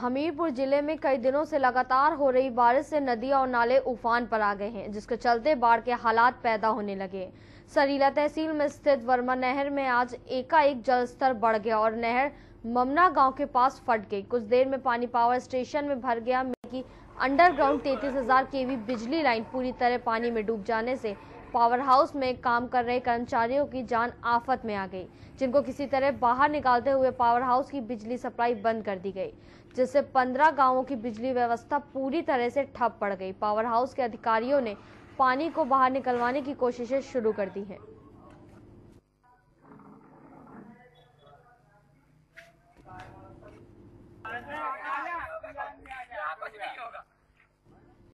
हमीरपुर जिले में कई दिनों से लगातार हो रही बारिश से नदियां और नाले उफान पर आ गए हैं जिसके चलते बाढ़ के हालात पैदा होने लगे सरीला तहसील में स्थित वर्मा नहर में आज एकाएक जलस्तर बढ़ गया और नहर ममना गांव के पास फट गई कुछ देर में पानी पावर स्टेशन में भर गया की अंडरग्राउंड तैतीस 33,000 केवी बिजली लाइन पूरी तरह पानी में डूब जाने से पावर हाउस में काम कर रहे कर्मचारियों की जान आफत में आ गई जिनको किसी तरह बाहर निकालते हुए पावर हाउस की बिजली सप्लाई बंद कर दी गई जिससे 15 गांवों की बिजली व्यवस्था पूरी तरह से ठप पड़ गई पावर हाउस के अधिकारियों ने पानी को बाहर निकलवाने की कोशिशें शुरू कर दी हैं